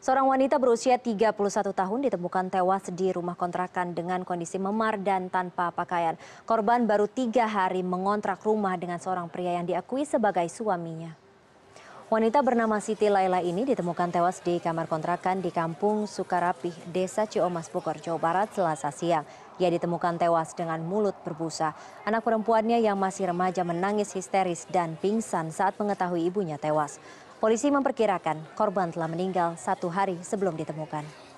Seorang wanita berusia 31 tahun ditemukan tewas di rumah kontrakan dengan kondisi memar dan tanpa pakaian. Korban baru tiga hari mengontrak rumah dengan seorang pria yang diakui sebagai suaminya. Wanita bernama Siti Laila ini ditemukan tewas di kamar kontrakan di kampung Sukarapih, Desa Ciomas Bogor, Jawa Barat, Selasa siang. Ia ditemukan tewas dengan mulut berbusa. Anak perempuannya yang masih remaja menangis histeris dan pingsan saat mengetahui ibunya tewas. Polisi memperkirakan korban telah meninggal satu hari sebelum ditemukan.